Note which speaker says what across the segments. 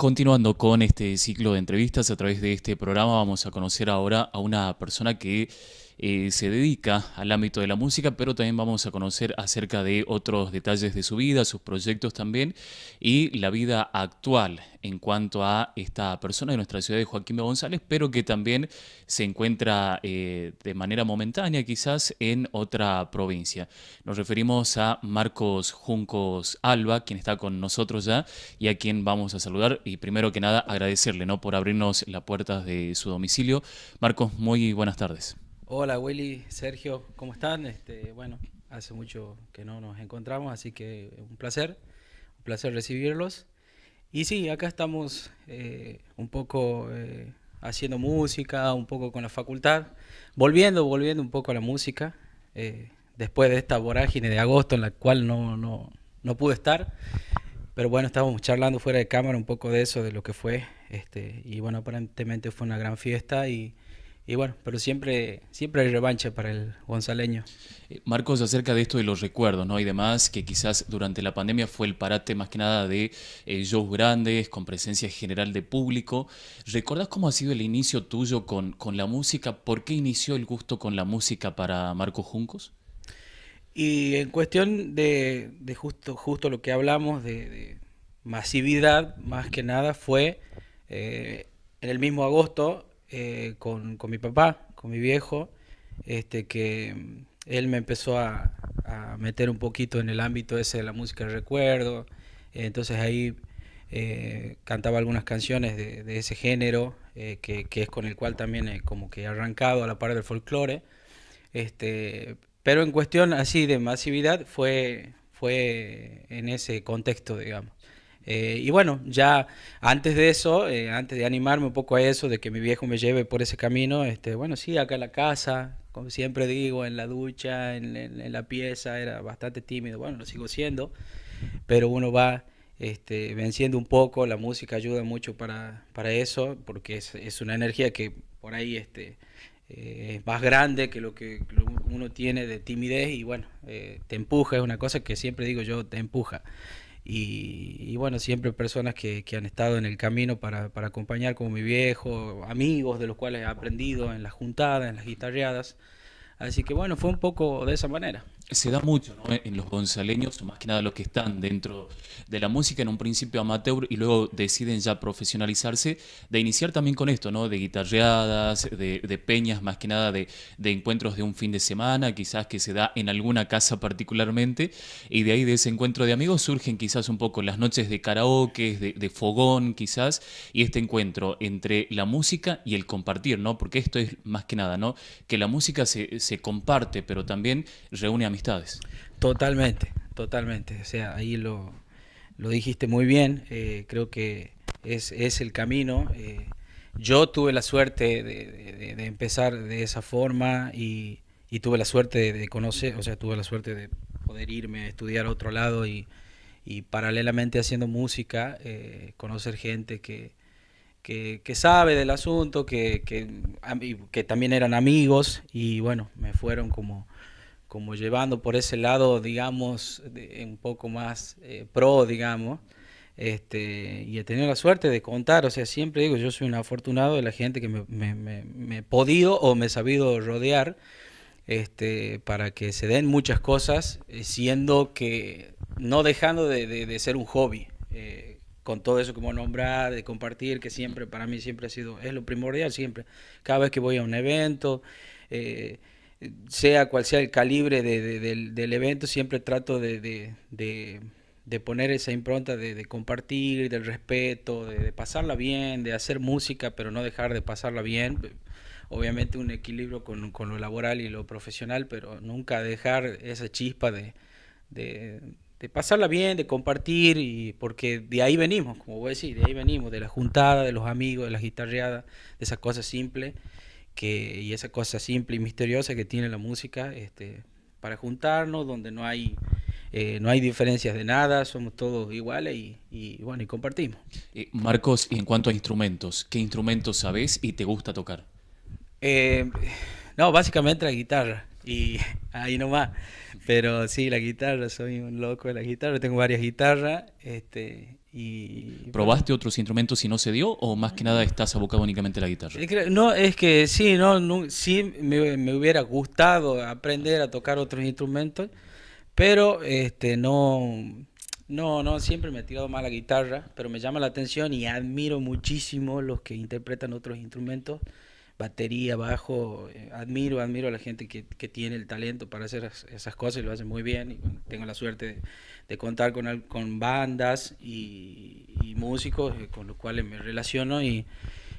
Speaker 1: Continuando con este ciclo de entrevistas a través de este programa, vamos a conocer ahora a una persona que eh, se dedica al ámbito de la música, pero también vamos a conocer acerca de otros detalles de su vida, sus proyectos también y la vida actual en cuanto a esta persona de nuestra ciudad de Joaquín B. González, pero que también se encuentra eh, de manera momentánea quizás en otra provincia. Nos referimos a Marcos Juncos Alba, quien está con nosotros ya y a quien vamos a saludar y primero que nada agradecerle ¿no? por abrirnos las puertas de su domicilio. Marcos, muy buenas tardes.
Speaker 2: Hola Willy, Sergio, ¿cómo están? Este, bueno, hace mucho que no nos encontramos, así que un placer, un placer recibirlos. Y sí, acá estamos eh, un poco eh, haciendo música, un poco con la facultad, volviendo, volviendo un poco a la música, eh, después de esta vorágine de agosto en la cual no, no, no pude estar. Pero bueno, estábamos charlando fuera de cámara un poco de eso, de lo que fue. Este, y bueno, aparentemente fue una gran fiesta y y bueno, pero siempre, siempre hay revancha para el
Speaker 1: gonzaleño. Eh, Marcos, acerca de esto de los recuerdos, ¿no? Y demás, que quizás durante la pandemia fue el parate más que nada de eh, shows grandes, con presencia general de público. ¿Recordás cómo ha sido el inicio tuyo con, la música? ¿Por qué inició el gusto con la música para Marcos Juncos?
Speaker 2: Y en cuestión de, justo, justo lo que hablamos, de, masividad, más que nada, fue eh, en el mismo agosto eh, con, con, mi papá, con mi viejo, este, que mm, él me empezó a, a, meter un poquito en el ámbito ese de la música de recuerdo. Entonces ahí eh, cantaba algunas canciones de, ese género, eh, que, que, es con el cual también como que he arrancado a la par del folclore. Este, pero en cuestión así de masividad fue, fue en ese contexto, digamos. Eh, y bueno, ya antes de eso, eh, antes de animarme un poco a eso, de que mi viejo me lleve por ese camino, este, bueno, sí, acá en la casa, como siempre digo, en la ducha, en, la pieza, era bastante tímido, bueno, lo sigo siendo, pero uno va este, venciendo un poco, la música ayuda mucho para, para eso, porque es, una energía que por ahí este, eh, es más grande que lo que uno tiene de timidez y bueno, te empuja, es una cosa que siempre digo yo, te empuja. Y, bueno, siempre personas que, han estado en el camino para, acompañar, como mi viejo, amigos de los cuales he aprendido en las juntadas, en las guitarreadas. Así que bueno, fue un poco de esa manera
Speaker 1: se da mucho ¿no? en los gonzaleños, más que nada los que están dentro de la música en un principio amateur y luego deciden ya profesionalizarse, de iniciar también con esto, ¿no? de guitarreadas, de, peñas, más que nada de, encuentros de un fin de semana, quizás que se da en alguna casa particularmente, y de ahí de ese encuentro de amigos surgen quizás un poco las noches de karaoke, de, fogón quizás, y este encuentro entre la música y el compartir, ¿no? porque esto es más que nada, ¿no? que la música se, comparte, pero también reúne mis Totalmente, totalmente. O
Speaker 2: sea, ahí lo, lo dijiste muy bien. Eh, creo que es, el camino. Eh, yo tuve la suerte de, empezar de esa forma y, tuve la suerte de, conocer, o sea, tuve la suerte de poder irme a estudiar a otro lado y, paralelamente haciendo música, eh, conocer gente que, que, sabe del asunto, que, que, también eran amigos y bueno, me fueron como, como llevando por ese lado, digamos, un poco más eh, pro, digamos. Este, y he tenido la suerte de contar, o sea, siempre digo, yo soy un afortunado de la gente que me, me, he podido o me he sabido rodear este, para que se den muchas cosas, eh, siendo que no dejando de, ser un hobby, eh, con todo eso como nombrar, de compartir, que siempre, para mí siempre ha sido, es lo primordial siempre, cada vez que voy a un evento. Eh, sea cual sea el calibre del, evento, siempre trato de, poner esa impronta de, compartir, del respeto, de, pasarla bien, de hacer música, pero no dejar de pasarla bien. Obviamente un equilibrio con, lo laboral y lo profesional, pero nunca dejar esa chispa de, pasarla bien, de compartir, y porque de ahí venimos, como voy a decir, de ahí venimos, de la juntada, de los amigos, de la guitarreada, de esas cosas simples que, y esa cosa simple y misteriosa que tiene la música este, para juntarnos, donde no hay, eh, no hay diferencias de nada, somos todos iguales y, y bueno, y compartimos. Eh, Marcos,
Speaker 1: y en cuanto a instrumentos, ¿qué instrumentos sabes y te gusta tocar?
Speaker 2: Eh, no, básicamente la guitarra y ahí nomás. Pero sí, la guitarra, soy un loco de la guitarra, tengo varias guitarras, este, ¿Probaste
Speaker 1: otros instrumentos y no se dio o más que nada estás abocado únicamente a la guitarra?
Speaker 2: No, es que sí, no, me, hubiera gustado aprender a tocar otros instrumentos, pero este no, no, no, siempre me he tirado mal la guitarra, pero me llama la atención y admiro muchísimo los que interpretan otros instrumentos, batería, bajo, eh, admiro, admiro a la gente que, que tiene el talento para hacer esas cosas y lo hace muy bien y tengo la suerte de de contar con, bandas y, músicos eh, con los cuales me relaciono y,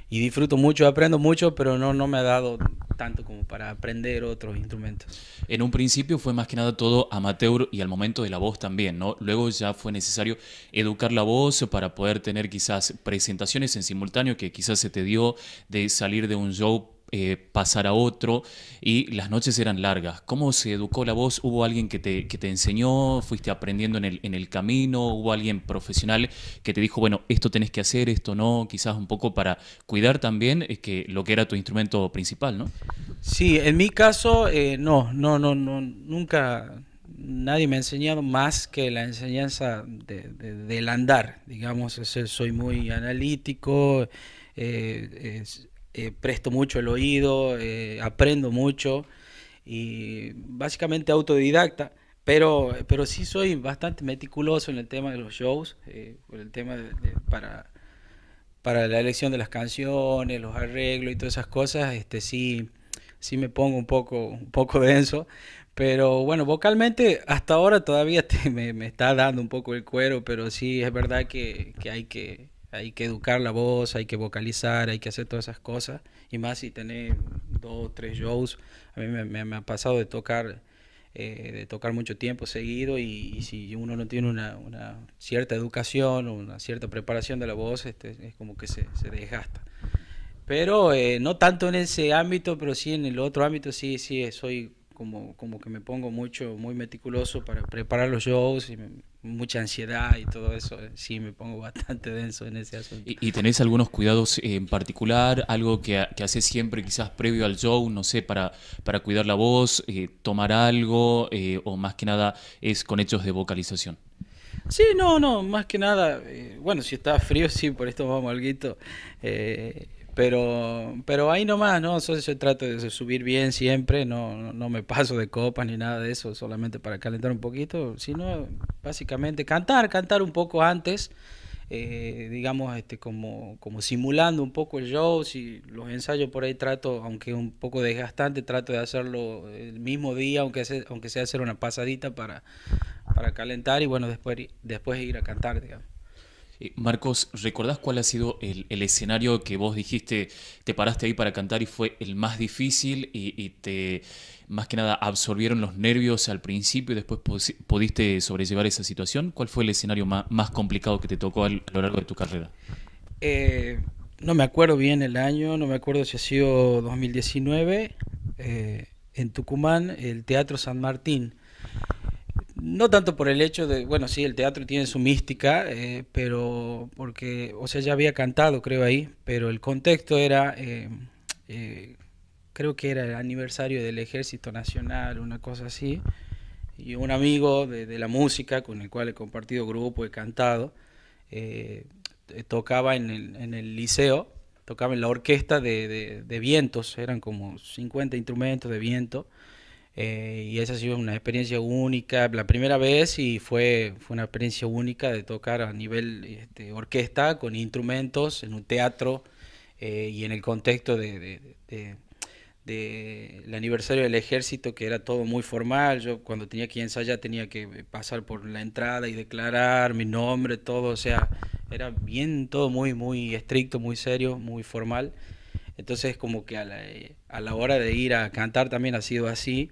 Speaker 2: y disfruto mucho, aprendo mucho, pero no, no me ha dado tanto como para aprender otros instrumentos.
Speaker 1: En un principio fue más que nada todo amateur y al momento de la voz también, ¿no? Luego ya fue necesario educar la voz para poder tener quizás presentaciones en simultáneo que quizás se te dio de salir de un show eh, pasar a otro y las noches eran largas. ¿Cómo se educó la voz? ¿Hubo alguien que te, que te enseñó? ¿Fuiste aprendiendo en el, en el camino? ¿Hubo alguien profesional que te dijo, bueno, esto tenés que hacer, esto no? Quizás un poco para cuidar también eh, que lo que era tu instrumento principal, ¿no? Sí, en mi caso,
Speaker 2: eh, no, no, no, no, nunca nadie me ha enseñado más que la enseñanza del andar, digamos, soy muy analítico. Eh, presto mucho el oído, eh, aprendo mucho y básicamente autodidacta, pero, pero sí soy bastante meticuloso en el tema de los shows, en eh, el tema para, la elección de las canciones, los arreglos y todas esas cosas, este, sí, sí me pongo un poco, un poco denso. Pero bueno, vocalmente hasta ahora todavía me, está dando un poco el cuero, pero sí es verdad que hay que, hay que educar la voz, hay que vocalizar, hay que hacer todas esas cosas. Y más si tener dos, o tres shows. A mí me, ha pasado de tocar, eh, de tocar mucho tiempo seguido y, si uno no tiene una, cierta educación, una cierta preparación de la voz, este, es como que se, desgasta. Pero eh, no tanto en ese ámbito, pero sí en el otro ámbito, sí, sí, soy como, como que me pongo mucho, muy meticuloso para preparar los shows mucha ansiedad y todo eso. Eh, sí, me pongo bastante denso en ese asunto. ¿Y, tenés
Speaker 1: tenéis algunos cuidados en particular? ¿Algo que, que haces siempre quizás previo al show, no sé, para, para cuidar la voz, eh, tomar algo eh, o más que nada es con hechos de vocalización?
Speaker 2: Sí, no, no, más que nada, bueno, si está frío, sí, por esto vamos algo pero, pero ahí nomás, ¿no? Entonces yo trato de subir bien siempre, no, no me paso de copas ni nada de eso, solamente para calentar un poquito, sino básicamente cantar, cantar un poco antes, eh, digamos, este, como, como simulando un poco el show, si los ensayos por ahí trato, aunque un poco desgastante, trato de hacerlo el mismo día, aunque sea, aunque sea hacer una pasadita para, para calentar y bueno, después, después ir a cantar, digamos.
Speaker 1: Eh, Marcos, ¿recordás cuál ha sido el, escenario que vos dijiste, te paraste ahí para cantar y fue el más difícil y, te, más que nada, absorbieron los nervios al principio y después pudiste sobrellevar esa situación? ¿Cuál fue el escenario más, complicado que te tocó a lo largo de tu carrera?
Speaker 2: Eh, no me acuerdo bien el año, no me acuerdo si ha sido 2019, eh, en Tucumán, el Teatro San Martín. No tanto por el hecho de, bueno, sí, el teatro tiene su mística, eh, pero porque, o sea, ya había cantado, creo, ahí, pero el contexto era, eh, eh, creo que era el aniversario del Ejército Nacional, una cosa así, y un amigo de, la música con el cual he compartido grupo, he cantado, tocaba en el, liceo, tocaba en la orquesta de, de vientos, eran como 50 instrumentos de viento eh, y esa ha sido una experiencia única, la primera vez y fue, fue una experiencia única de tocar a nivel este, orquesta, con instrumentos, en un teatro eh, y en el contexto de, el aniversario del ejército, que era todo muy formal. Yo cuando tenía que ensayar tenía que pasar por la entrada y declarar mi nombre, todo, o sea, era bien todo muy, muy estricto, muy serio, muy formal. Entonces como que a la, eh, a la hora de ir a cantar también ha sido así.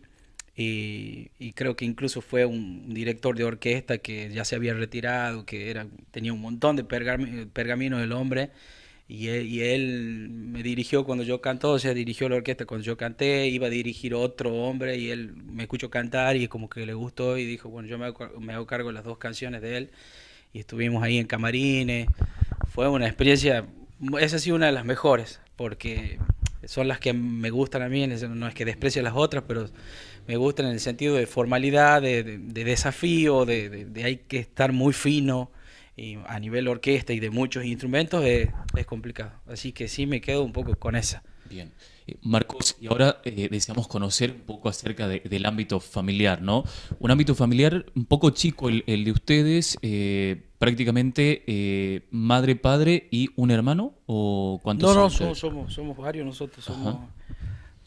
Speaker 2: Y, creo que incluso fue un director de orquesta que ya se había retirado, que era, tenía un montón de pergaminos el hombre. E-, y él, me dirigió cuando yo cantó, o sea, dirigió la orquesta cuando yo canté, iba a dirigir otro hombre y él me escuchó cantar y como que le gustó y dijo, bueno, yo me hago, me hago cargo de las dos canciones de él y estuvimos ahí en camarines. Fue una experiencia, esa ha sido una de las mejores porque son las que me gustan a mí, no es que desprecie las otras, pero me gustan en el sentido de formalidad, de, desafío, de, hay que estar muy fino y a nivel orquesta y de muchos instrumentos es, complicado. Así que sí me quedo un poco con
Speaker 1: esa. Bien. Eh, Marcos, y ahora eh, deseamos conocer un poco acerca del ámbito familiar, ¿no? Un ámbito familiar un poco chico el, de ustedes. Eh, prácticamente eh, madre, padre y un hermano o cuántos No, no,
Speaker 2: somos, varios nosotros. Somos,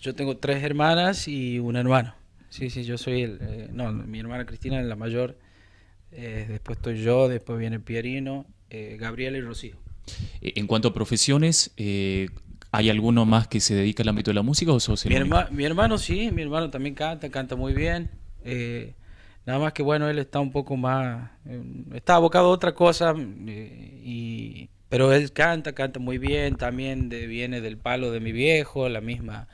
Speaker 2: yo tengo tres hermanas y un hermano. Sí, sí, yo soy el... Eh, no, mi hermana Cristina es la mayor. Eh, después estoy yo, después viene Pierino, Gabriel y Rocío.
Speaker 1: En cuanto a profesiones, ¿Hay alguno más que se dedica al ámbito de la música o sos mi,
Speaker 2: mi hermano sí, mi hermano también canta, canta muy bien. Eh, Nada más que bueno, él está un poco más, eh, está abocado a otra cosa, mm, y, pero él canta, canta muy bien, también de, viene del palo de mi viejo, la misma,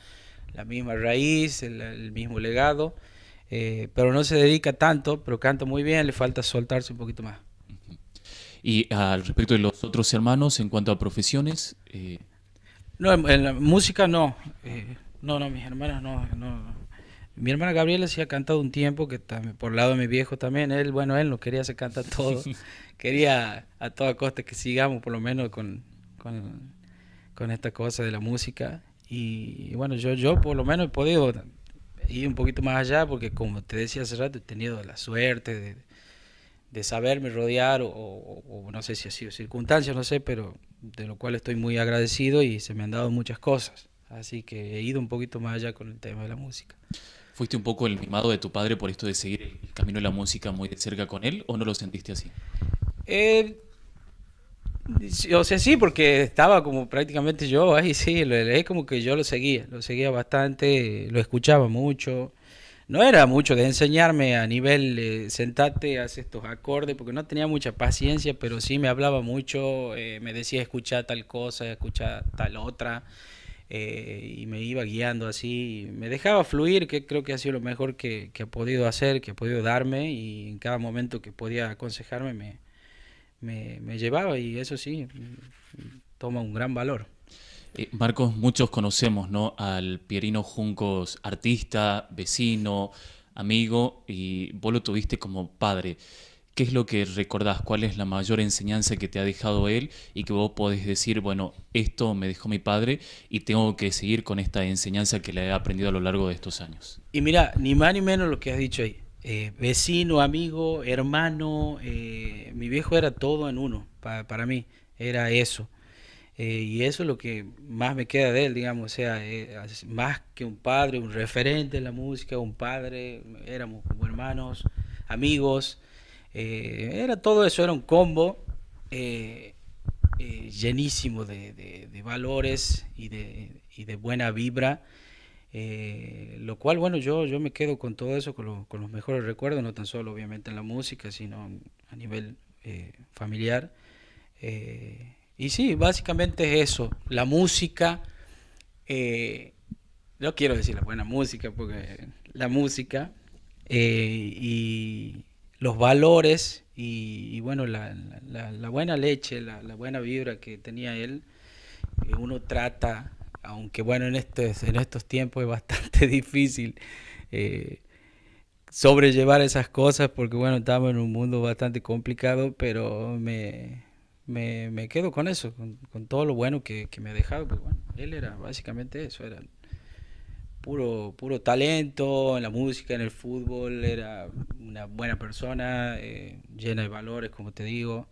Speaker 2: la misma raíz, el, mismo legado, eh, pero no se dedica tanto, pero canta muy bien, le falta soltarse un poquito más.
Speaker 1: Y ah, al respecto de los otros hermanos, en cuanto a profesiones... Eh.
Speaker 2: No, en, la música no, no, no, mis hermanos no, no mi hermana Gabriela sí ha cantado un tiempo, que también, por lado de mi viejo también, él, bueno, él no quería se canta todo, quería a toda costa que sigamos por lo menos con, con, esta cosa de la música. Y, bueno, yo, yo por lo menos he podido ir un poquito más allá, porque como te decía hace rato, he tenido la suerte de, saberme rodear, o, no sé si ha sido circunstancia, no sé, pero de lo cual estoy muy agradecido y se me han dado muchas cosas. Así que he ido un poquito más allá con el tema de la música.
Speaker 1: ¿Fuiste un poco el mimado de tu padre por esto de seguir el camino de la música muy de cerca con él o no lo sentiste así?
Speaker 2: Eh, o sea, sí, porque estaba como prácticamente yo ahí, sí, es como que yo lo seguía, lo seguía bastante, lo escuchaba mucho. No era mucho de enseñarme a nivel, eh, sentate, haz estos acordes, porque no tenía mucha paciencia, pero sí me hablaba mucho, eh, me decía escuchar tal cosa, escuchar tal otra. Eh, y me iba guiando así, me dejaba fluir, que creo que ha sido lo mejor que, ha podido hacer, que ha podido darme y en cada momento que podía aconsejarme me, llevaba y eso sí, toma un gran valor.
Speaker 1: Eh, Marcos, muchos conocemos al Pierino Juncos, artista, vecino, amigo, y vos lo tuviste como padre. ¿qué es lo que recordás? ¿Cuál es la mayor enseñanza que te ha dejado él y que vos podés decir, bueno, esto me dejó mi padre y tengo que seguir con esta enseñanza que le he aprendido a lo largo de estos años?
Speaker 2: Y mira, ni más ni menos lo que has dicho ahí. Eh, vecino, amigo, hermano, eh, mi viejo era todo en uno, para mí, era eso. Eh, y eso es lo que más me queda de él, digamos, o sea, más que un padre, un referente en la música, un padre, éramos como hermanos, amigos, eh, era todo eso, era un combo eh, eh, llenísimo de, valores y de, buena vibra. lo cual, bueno, yo, yo me quedo con todo eso, con, los mejores recuerdos, no tan solo obviamente en la música, sino a nivel familiar. y sí, básicamente es eso, la música, no quiero decir la buena música, porque la música, y, los valores y, bueno, la, buena leche, la, buena vibra que tenía él, eh, uno trata, aunque bueno, en, estos, en estos tiempos es bastante difícil eh, sobrellevar esas cosas porque bueno, estamos en un mundo bastante complicado, pero me, quedo con eso, con, todo lo bueno que, me ha dejado, él era básicamente eso, era puro, puro talento en la música, en el fútbol, era una buena persona, eh, llena de valores, como te digo.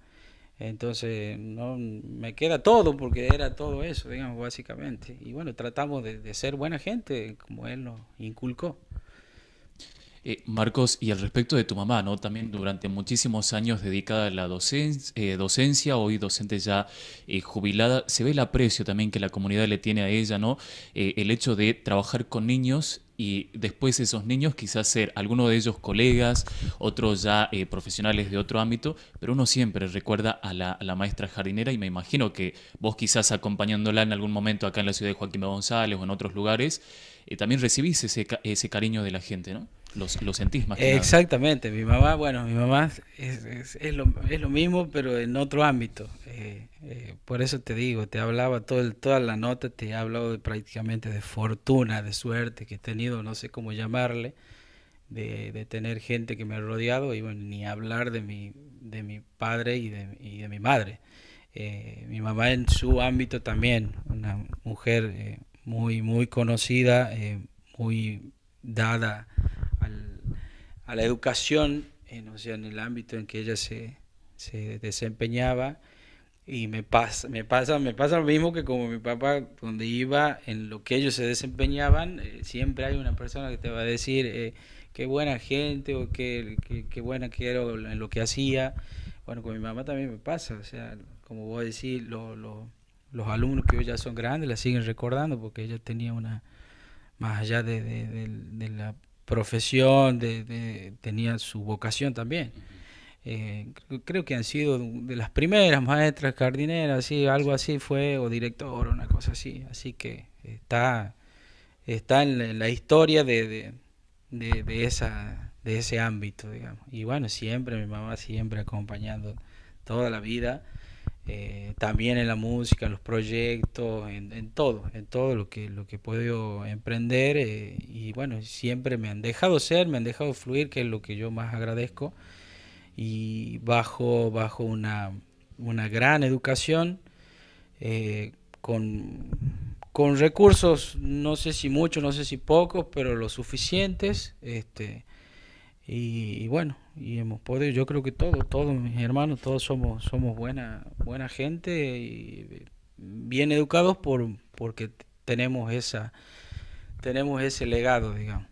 Speaker 2: Entonces, no me queda todo porque era todo eso, digamos, básicamente. Y bueno, tratamos de, de ser buena gente como él nos inculcó.
Speaker 1: Eh, Marcos, y al respecto de tu mamá, ¿no? También durante muchísimos años dedicada a la eh, docencia, hoy docente ya eh, jubilada, se ve el aprecio también que la comunidad le tiene a ella, ¿no? el hecho de trabajar con niños y después esos niños quizás ser algunos de ellos colegas, otros ya profesionales de otro ámbito, pero uno siempre recuerda a la, maestra jardinera y me imagino que vos quizás acompañándola en algún momento acá en la ciudad de Joaquín González o en otros lugares, también recibís ese, ese cariño de la gente, ¿no? los, sentís más que
Speaker 2: Exactamente, mi mamá, bueno, mi mamá es, lo, es, lo, mismo, pero en otro ámbito. Eh, eh, por eso te digo, te hablaba toda la nota, te he hablado de, prácticamente de fortuna, de suerte que he tenido, no sé cómo llamarle, de, tener gente que me ha rodeado, y ni hablar de mi, de mi padre y de, y de mi madre. Eh, mi mamá en su ámbito también, una mujer muy, muy conocida, muy dada a la educación en, eh, o sea, en el ámbito en que ella se, se desempeñaba y me pasa, me pasa, me pasa lo mismo que como mi papá, donde iba, en lo que ellos se desempeñaban, eh, siempre hay una persona que te va a decir eh, qué buena gente o qué, buena que era en lo que hacía. Bueno, con mi mamá también me pasa, o sea, como voy a decir, los alumnos que hoy ya son grandes la siguen recordando porque ella tenía una, más allá de, de, de la profesión, de, tenía su vocación también. Eh, creo que han sido de las primeras maestras jardineras, y algo así fue, o director, una cosa así. Así que está, está en, la, historia de, de, esa, de ese ámbito, Y bueno, siempre, mi mamá siempre acompañando toda la vida eh, también en la música, en los proyectos, en, todo, en todo lo que, lo que puedo emprender. Eh, y bueno, siempre me han dejado ser, me han dejado fluir, que es lo que yo más agradezco. Y bajo, bajo una, gran educación, eh, con, con recursos, no sé si muchos, no sé si pocos, pero lo suficientes. Este, y, bueno, y hemos podido, yo creo que todos, todos mis hermanos, todos somos, somos buena, buena gente y bien educados por, porque tenemos esa, tenemos ese legado, digamos.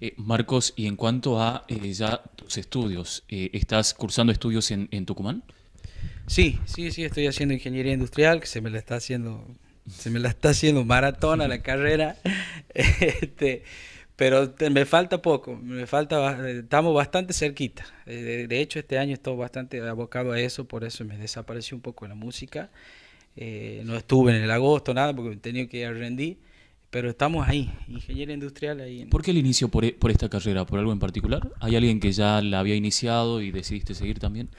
Speaker 1: Eh, Marcos, y en cuanto a eh, ya tus estudios, eh, ¿estás cursando estudios en, Tucumán?
Speaker 2: Sí, sí, sí, estoy haciendo ingeniería industrial, que se me la está haciendo, se me la está haciendo maratona la carrera. este, pero me falta poco, me falta, eh, estamos bastante cerquita. Eh, de, hecho, este año estoy bastante abocado a eso, por eso me desapareció un poco la música. Eh, no estuve en el agosto, nada, porque tenía que ir a rendir, pero estamos ahí, ingeniero industrial ahí.
Speaker 1: ¿Por qué el inicio e, por, esta carrera? ¿Por algo en particular? ¿Hay alguien que ya la había iniciado y decidiste seguir también?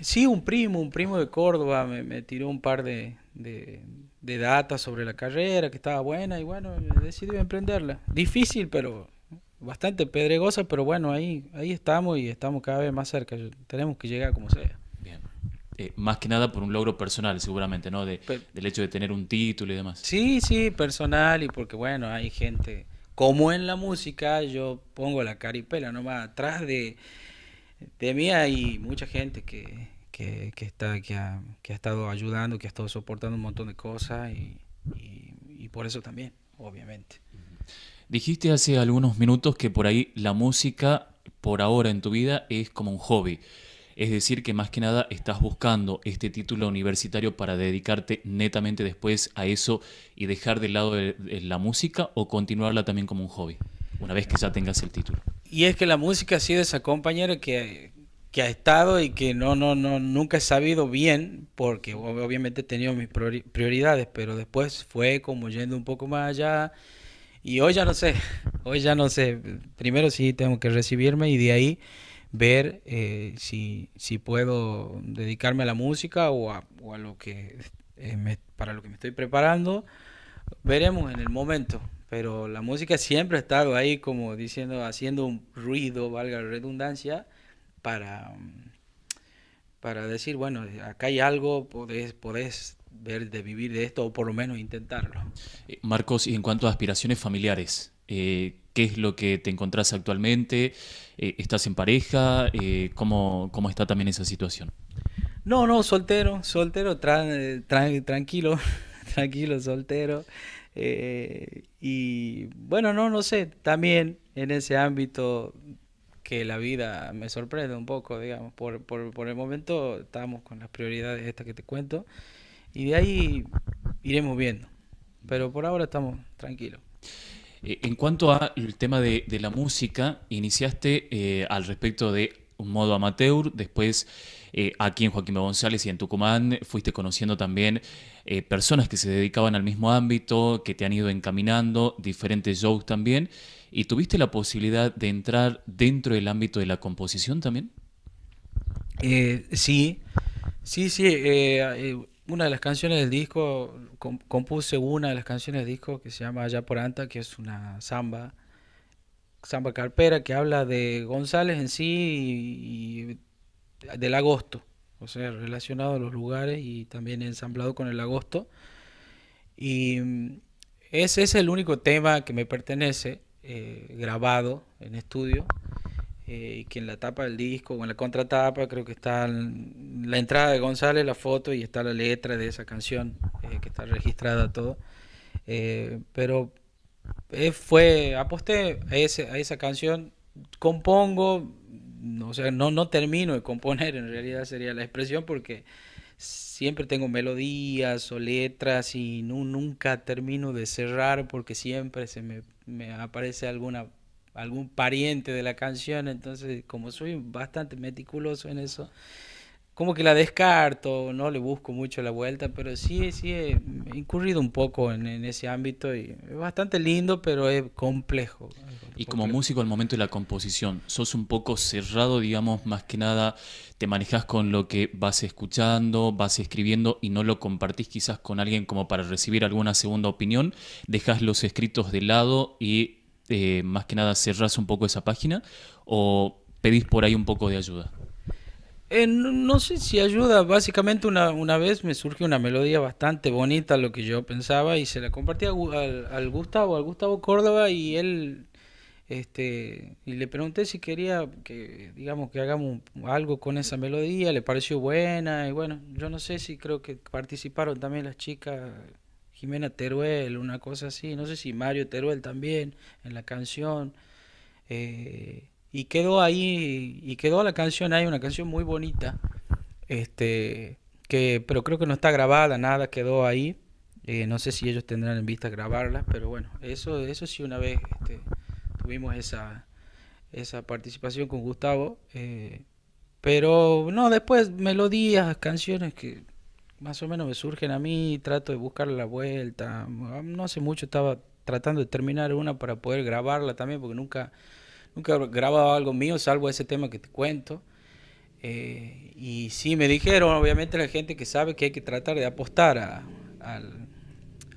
Speaker 2: Sí, un primo, un primo de Córdoba me, tiró un par de, de, de datas sobre la carrera, que estaba buena y bueno, decidí emprenderla. Difícil, pero bastante pedregosa, pero bueno, ahí, ahí estamos y estamos cada vez más cerca. Tenemos que llegar como sea. Bien.
Speaker 1: Eh, más que nada por un logro personal, seguramente, ¿no? De, del hecho de tener un título y demás. Sí, sí, personal y porque, bueno, hay gente. Como en la música, yo
Speaker 2: pongo la caripela nomás. Atrás de, de mí hay mucha gente que, está, que ha, que, ha, estado ayudando, que ha estado soportando un montón de cosas y, y por eso también, obviamente.
Speaker 1: Dijiste hace algunos minutos que por ahí la música, por ahora en tu vida, es como un hobby. Es decir, que más que nada estás buscando este título universitario para dedicarte netamente después a eso y dejar de lado la música o continuarla también como un hobby, una vez que ya tengas el título.
Speaker 2: Y es que la música ha sido esa compañera que,
Speaker 1: ha estado y que no, no, no,
Speaker 2: nunca he sabido bien, porque obviamente he tenido mis prioridades, pero después fue como yendo un poco más allá y hoy ya no sé, hoy ya no sé. Primero sí tengo que recibirme y de ahí ver eh, si, si, puedo dedicarme a la música o a, lo que eh, para lo que me estoy preparando. Veremos en el momento. Pero la música siempre ha estado ahí como diciendo, haciendo un ruido, valga la redundancia, para, para decir, bueno, acá hay algo, podés, podés de vivir de esto o por lo menos intentarlo.
Speaker 1: Eh, Marcos, y en cuanto a aspiraciones familiares, eh, ¿qué es lo que te encontrás actualmente? Eh, ¿Estás en pareja? ¿cómo, ¿cómo, está también esa situación?
Speaker 2: No, no, soltero, soltero, tranquilo, tranquilo, soltero. y bueno, no, no sé, también en ese ámbito que la vida me sorprende un poco, digamos, por, por, por el momento estamos con las prioridades estas que te cuento. Y de ahí iremos viendo. Pero por ahora estamos tranquilos.
Speaker 1: Eh, en cuanto al tema de, la música, iniciaste eh, al respecto de un modo amateur, después eh, aquí en Joaquín González y en Tucumán fuiste conociendo también personas que se dedicaban al mismo ámbito, que te han ido encaminando, diferentes shows también, y tuviste la posibilidad de entrar dentro del ámbito de la composición también. sí, sí, sí una de las canciones del disco, compuse
Speaker 2: una de las canciones del disco que se llama Allá por Anta, que es una samba, samba carpera, que habla de González en sí y, del agosto, o sea, relacionado a los lugares y también ensamblado con el agosto. Y mm, ese es el único tema que me pertenece, eh, grabado en estudio eh, que en la tapa del disco o en la contratapa creo que está la entrada de González, la foto y está la letra de esa canción eh, que está registrada todo. Eh, pero eh, fue, aposté a, a esa canción, compongo, o sea, no, no termino de componer, en realidad sería la expresión porque siempre tengo melodías o letras y nunca termino de cerrar porque siempre se me, me aparece alguna algún pariente de la canción, entonces como soy bastante meticuloso en eso, como que la descarto, no le busco mucho la vuelta, pero sí, sí he incurrido un poco en, en ese ámbito y es bastante lindo, pero es complejo.
Speaker 1: Y como músico al momento de la composición, sos un poco cerrado, digamos, más que nada, te manejas con lo que vas escuchando, vas escribiendo y no lo compartís quizás con alguien como para recibir alguna segunda opinión, dejas los escritos de lado y eh, más que nada cerrás un poco esa página o pedís por ahí un poco de ayuda?
Speaker 2: Eh, no, sé si ayuda. Básicamente una, una, vez me surge una melodía bastante bonita, lo que yo pensaba, y se la compartí al, al, Gustavo, al Gustavo Córdoba, y él, este, y le pregunté si quería que, digamos, que hagamos algo con esa melodía, le pareció buena, y bueno, yo no sé si creo que participaron también las chicas Jimena Teruel, una cosa así, no sé si Mario Teruel también en la canción. Eh, y quedó ahí, y quedó la canción ahí, una canción muy bonita, este, que, pero creo que no está grabada, nada, quedó ahí. Eh, no sé si ellos tendrán en vista grabarla pero bueno, eso, eso sí una vez este, tuvimos esa, esa participación con Gustavo. Eh, pero no, después melodías, canciones que más o menos me surgen a mí, trato de buscar la vuelta. Mm, no hace mucho estaba tratando de terminar una para poder grabarla también, porque nunca, nunca grabado algo mío, salvo ese tema que te cuento. Eh, y sí, me dijeron, obviamente, la gente que sabe que hay que tratar de apostar a,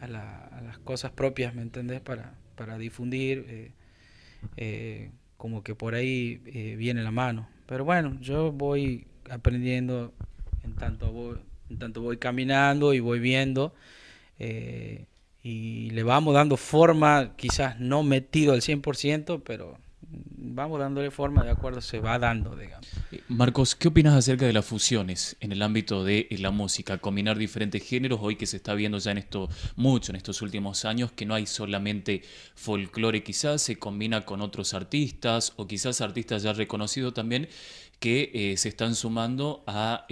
Speaker 2: las cosas propias, ¿me entendés? Para, para difundir, eh, eh, como que por ahí viene la mano. Pero bueno, yo voy aprendiendo en tanto voy en tanto voy caminando y voy viendo eh, y le vamos dando forma, quizás no metido al 100%, pero vamos dándole forma de acuerdo, se va dando, digamos.
Speaker 1: Eh, Marcos, ¿qué opinas acerca de las fusiones en el ámbito de eh, la música? Combinar diferentes géneros, hoy que se está viendo ya en esto mucho, en estos últimos años, que no hay solamente folclore, quizás se combina con otros artistas o quizás artistas ya reconocidos también que se están sumando a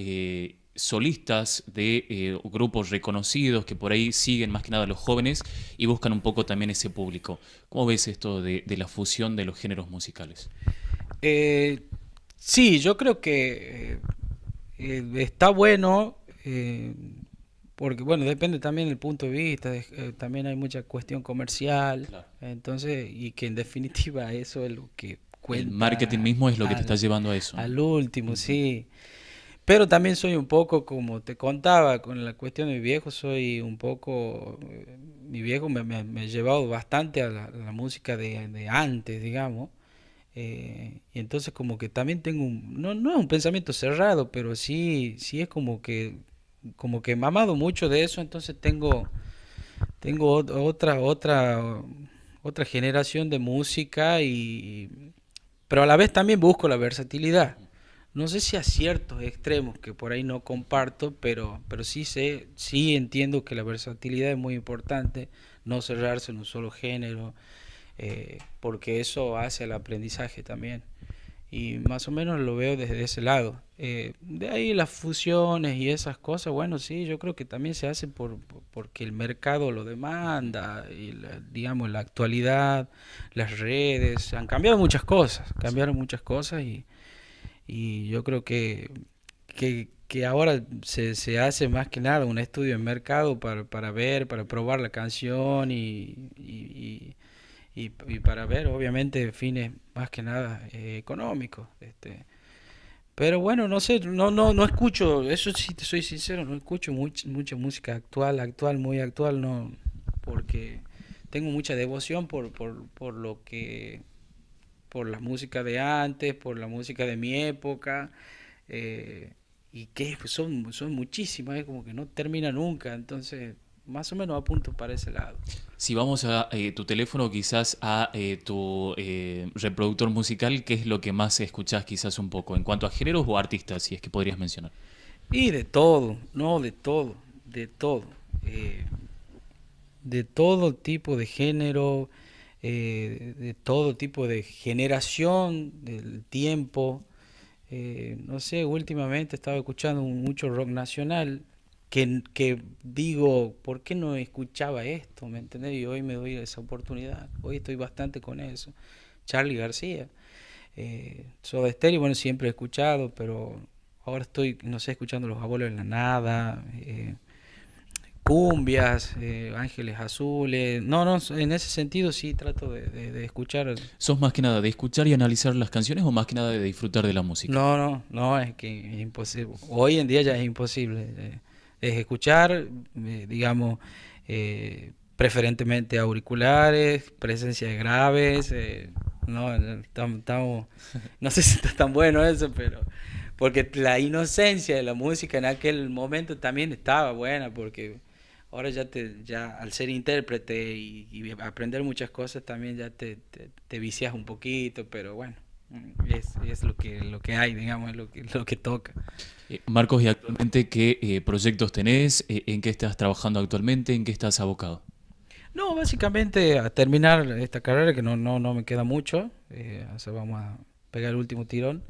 Speaker 1: solistas de eh, grupos reconocidos que por ahí siguen más que nada a los jóvenes y buscan un poco también ese público. ¿Cómo ves esto de, la fusión de los géneros musicales?
Speaker 2: Eh, sí, yo creo que eh, está bueno, porque bueno, depende también del punto de vista, también hay mucha cuestión comercial, entonces, y que en definitiva eso es lo que
Speaker 1: cuenta. El marketing mismo es lo que te está llevando a eso. Al
Speaker 2: último, sí. Pero también soy un poco, como te contaba, con la cuestión de mi viejo, soy un poco, eh, mi viejo me, ha llevado bastante a la, música de, antes, digamos. Eh, y entonces como que también tengo un, no, no es un pensamiento cerrado, pero sí, sí es como que, como que he mamado mucho de eso, entonces tengo, tengo otra, otra, otra generación de música y, pero a la vez también busco la versatilidad no sé si a ciertos extremos que por ahí no comparto, pero, pero sí sé, sí entiendo que la versatilidad es muy importante, no cerrarse en un solo género, eh, porque eso hace el aprendizaje también. Y más o menos lo veo desde ese lado. Eh, de ahí las fusiones y esas cosas, bueno, sí, yo creo que también se hace porque el mercado lo demanda, y digamos, la actualidad, las redes, han cambiado muchas cosas, cambiaron muchas cosas y, y yo creo que, que, ahora se, se, hace más que nada un estudio en mercado para, ver, para probar la canción y, y, para ver, obviamente, fines más que nada eh, económicos. Este. Pero bueno, no sé, no, no, no escucho, eso sí te soy sincero, no escucho mucha mucha música actual, actual, muy actual, no, porque tengo mucha devoción por, por lo que por la música de antes, por la música de mi época, eh, y que pues, son, son muchísimas, como que no termina nunca, entonces más o menos apunto para ese lado.
Speaker 1: Si vamos a eh, tu teléfono, quizás a eh, tu reproductor musical, ¿qué es lo que más escuchás quizás un poco en cuanto a géneros o artistas, si es que podrías mencionar?
Speaker 2: Y de todo, no, de todo, de todo. de todo tipo de género, eh, de todo tipo de generación, del tiempo. Eh, no sé, últimamente estaba escuchando mucho rock nacional que, que, digo, ¿por qué no escuchaba esto? ¿Me entendés? Y hoy me doy esa oportunidad. Hoy estoy bastante con eso. Charlie García. Eh, Soda Stereo, bueno, siempre he escuchado, pero ahora estoy, no sé, escuchando Los Abuelos en la Nada. Eh, cumbias, eh, ángeles azules. No, no, en ese sentido sí trato de, escuchar.
Speaker 1: ¿Sos más que nada de escuchar y analizar las canciones o más que nada de disfrutar de la música?
Speaker 2: No, no, no, es que es imposible. Hoy en día ya es imposible. Eh, es escuchar, eh, digamos, preferentemente auriculares, presencia de graves. no, no sé si está tan bueno eso, pero porque la inocencia de la música en aquel momento también estaba buena, porque ahora ya te ya al ser intérprete y, aprender muchas cosas también ya te, te, vicias un poquito, pero bueno, es, lo, que, lo que
Speaker 1: hay, digamos, es lo que, lo que toca. Eh, Marcos, ¿y actualmente qué eh, proyectos tenés? Eh, ¿En qué estás trabajando actualmente? ¿En qué estás abocado?
Speaker 2: No, básicamente a terminar esta carrera, que no, no, no me queda mucho, o vamos a pegar el último tirón.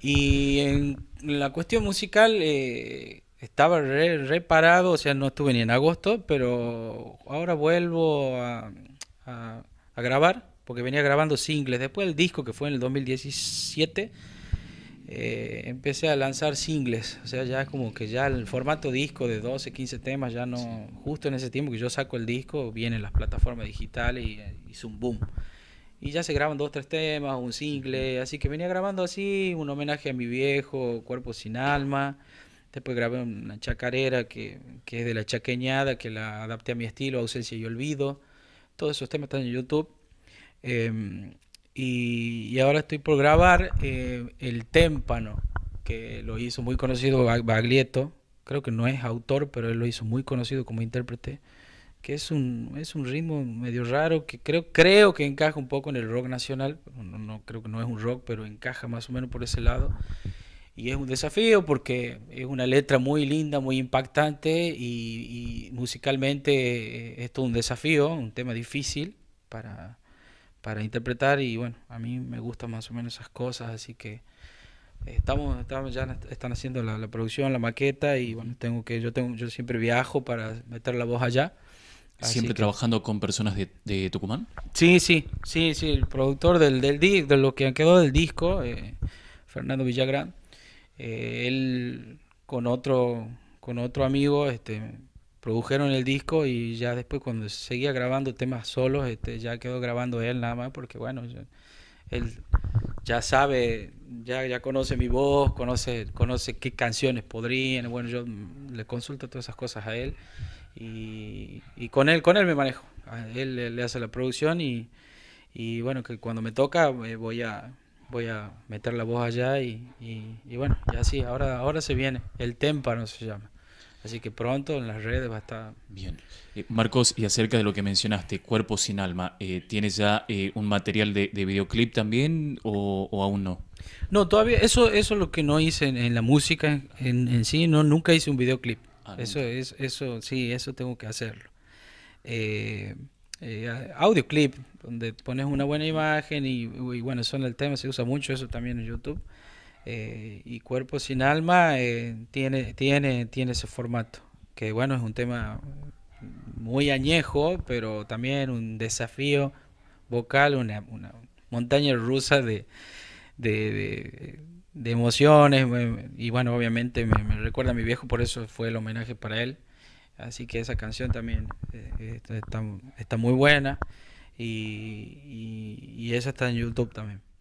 Speaker 2: Y en la cuestión musical, eh, estaba reparado, o sea, no estuve ni en agosto, pero ahora vuelvo a, grabar, porque venía grabando singles. Después del disco que fue en el 2017, eh, empecé a lanzar singles, o sea, ya es como que ya el formato disco de 12, 15 temas, ya no, justo en ese tiempo que yo saco el disco, vienen las plataformas digitales y eh, hizo un boom. Y ya se graban dos, tres temas, un single, así que venía grabando así, un homenaje a mi viejo, Cuerpo sin Alma. Después grabé una chacarera que, es de la chaqueñada, que la adapté a mi estilo, Ausencia y Olvido. Todos esos temas están en YouTube. Em, y, ahora estoy por grabar eh, El Témpano, que lo hizo muy conocido Baglietto. Creo que no es autor, pero él lo hizo muy conocido como intérprete. Que es un, es un ritmo medio raro que creo, creo que encaja un poco en el rock nacional. No, creo que no es un rock, pero encaja más o menos por ese lado. Y es un desafío porque es una letra muy linda, muy impactante y, musicalmente esto eh, es un desafío, un tema difícil para, interpretar y bueno, a mí me gustan más o menos esas cosas, así que eh, estamos, ya están haciendo la, producción, la maqueta y bueno, tengo que yo tengo yo siempre viajo para meter la voz allá. ¿Siempre
Speaker 1: trabajando con personas de, de, Tucumán?
Speaker 2: Sí, sí, sí, sí, el productor del, del, de lo que quedó del disco, eh, Fernando Villagrán, eh, él con otro, con otro amigo este, produjeron el disco y ya después cuando seguía grabando temas solos, este, ya quedó grabando él nada más porque bueno, él ya sabe, ya, ya conoce mi voz, conoce, conoce qué canciones podrían, bueno, yo le consulto todas esas cosas a él y, con él, con él me manejo, él le, hace la producción y, bueno, que cuando me toca eh, voy a voy a meter la voz allá y, bueno, ya sí ahora, ahora se viene, el témpano se llama. Así que pronto en las redes va a estar. Bien.
Speaker 1: Eh, Marcos, y acerca de lo que mencionaste, Cuerpo sin Alma, eh, ¿tienes ya eh, un material de, videoclip también o, aún no?
Speaker 2: No, todavía, eso, eso es lo que no hice en, la música en, sí, no, nunca hice un videoclip. Ah, eso, es, eso, sí, eso tengo que hacerlo. Eh, audio clip, donde pones una buena imagen y, bueno, son el tema, se usa mucho eso también en YouTube. Eh, y Cuerpo sin Alma eh, tiene, tiene, tiene ese formato, que bueno, es un tema muy añejo, pero también un desafío vocal, una, montaña rusa de, emociones. Y bueno, obviamente me, me, recuerda a mi viejo, por eso fue el homenaje para él. Así que esa canción también eh, eh, está, muy buena y esa está en YouTube también.